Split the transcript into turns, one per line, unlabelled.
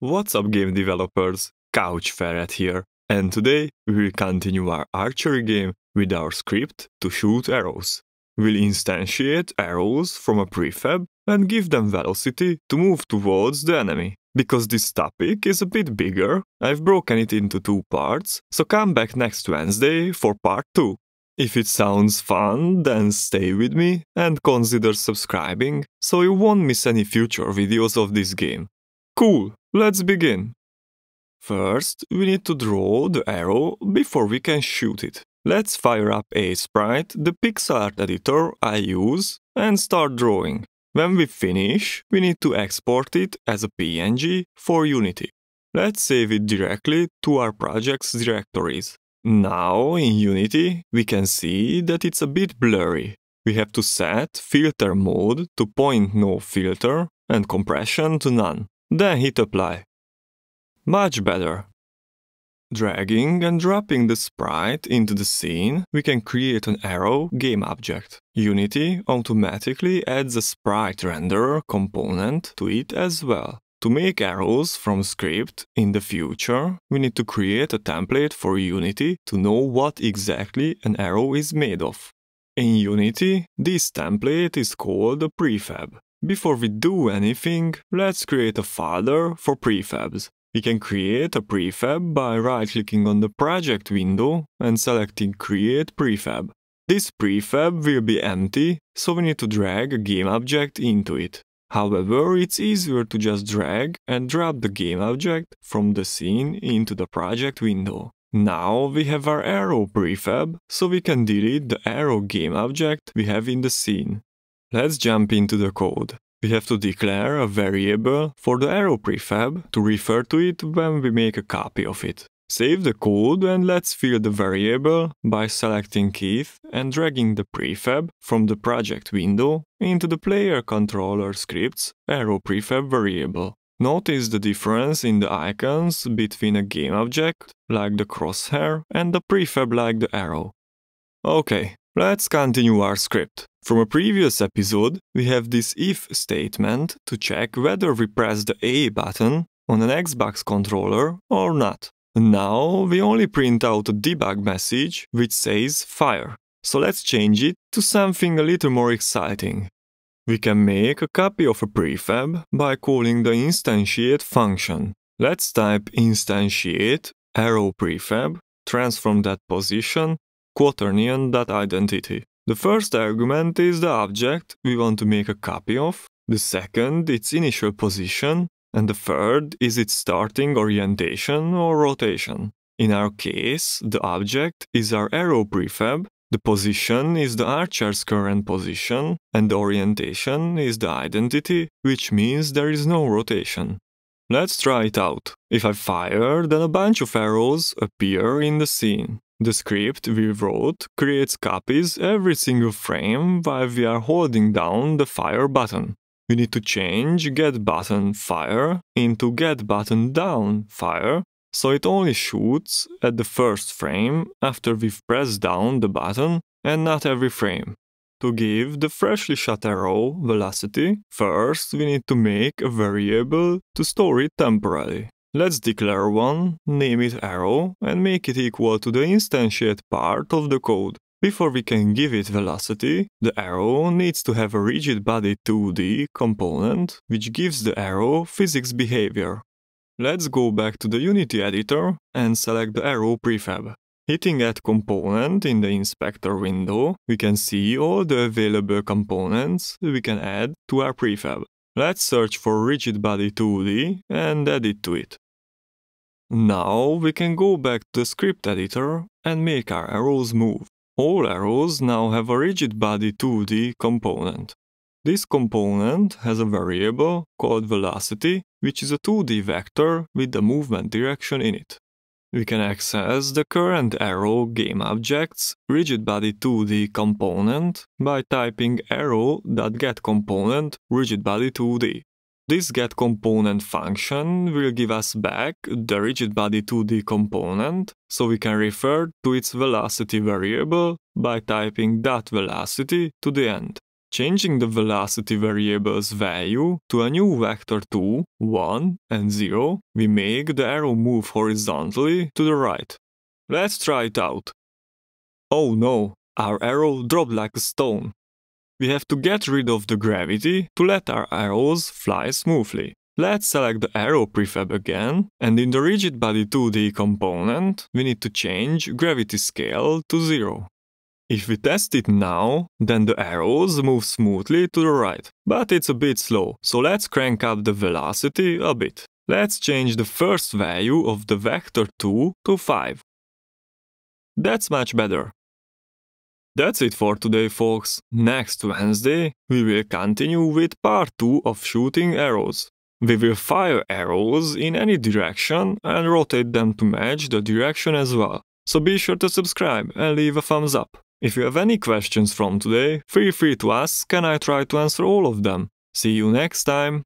What's up game developers, Couch Ferret here, and today we will continue our archery game with our script to shoot arrows. We'll instantiate arrows from a prefab and give them velocity to move towards the enemy. Because this topic is a bit bigger, I've broken it into two parts, so come back next Wednesday for part 2. If it sounds fun, then stay with me and consider subscribing so you won't miss any future videos of this game. Cool, let's begin. First, we need to draw the arrow before we can shoot it. Let's fire up A-Sprite, the PixArt editor I use, and start drawing. When we finish, we need to export it as a PNG for Unity. Let's save it directly to our project's directories. Now, in Unity, we can see that it's a bit blurry. We have to set filter mode to point no filter and compression to none. Then hit apply. Much better. Dragging and dropping the sprite into the scene, we can create an arrow game object. Unity automatically adds a sprite renderer component to it as well. To make arrows from script in the future, we need to create a template for Unity to know what exactly an arrow is made of. In Unity, this template is called a prefab. Before we do anything, let's create a folder for prefabs. We can create a prefab by right-clicking on the project window and selecting Create Prefab. This prefab will be empty, so we need to drag a game object into it. However, it's easier to just drag and drop the game object from the scene into the project window. Now we have our arrow prefab, so we can delete the arrow game object we have in the scene. Let's jump into the code. We have to declare a variable for the arrow prefab to refer to it when we make a copy of it. Save the code and let's fill the variable by selecting Keith and dragging the prefab from the project window into the player controller script's arrow prefab variable. Notice the difference in the icons between a game object, like the crosshair, and a prefab like the arrow. Okay, let's continue our script. From a previous episode, we have this if statement to check whether we press the A button on an Xbox controller or not. Now we only print out a debug message which says fire. So let's change it to something a little more exciting. We can make a copy of a prefab by calling the instantiate function. Let's type instantiate arrow prefab, transform that position, quaternion.identity. The first argument is the object we want to make a copy of, the second its initial position, and the third is its starting orientation or rotation. In our case, the object is our arrow prefab, the position is the archer's current position, and the orientation is the identity, which means there is no rotation. Let's try it out. If I fire, then a bunch of arrows appear in the scene. The script we wrote creates copies every single frame while we are holding down the fire button. We need to change get button fire into get button down fire, so it only shoots at the first frame after we've pressed down the button and not every frame. To give the freshly shot arrow velocity, first we need to make a variable to store it temporarily. Let's declare one, name it arrow, and make it equal to the instantiate part of the code. Before we can give it velocity, the arrow needs to have a rigid body 2D component, which gives the arrow physics behavior. Let's go back to the Unity editor and select the arrow prefab. Hitting Add component in the inspector window, we can see all the available components we can add to our prefab. Let's search for rigid body 2D and add it to it. Now we can go back to the script editor and make our arrows move. All arrows now have a rigid body 2D component. This component has a variable called velocity, which is a 2D vector with the movement direction in it. We can access the current arrow game objects rigidbody 2D component by typing arrow.getComponent rigidbody 2D. This getComponent function will give us back the rigidbody 2D component, so we can refer to its velocity variable by typing that velocity to the end. Changing the velocity variable's value to a new vector 2, 1 and 0, we make the arrow move horizontally to the right. Let's try it out. Oh no, our arrow dropped like a stone. We have to get rid of the gravity to let our arrows fly smoothly. Let's select the arrow prefab again, and in the rigid body 2D component, we need to change gravity scale to 0. If we test it now, then the arrows move smoothly to the right. But it's a bit slow, so let's crank up the velocity a bit. Let's change the first value of the vector 2 to 5. That's much better. That's it for today, folks. Next Wednesday, we will continue with part 2 of shooting arrows. We will fire arrows in any direction and rotate them to match the direction as well. So be sure to subscribe and leave a thumbs up. If you have any questions from today, feel free to ask and I try to answer all of them. See you next time!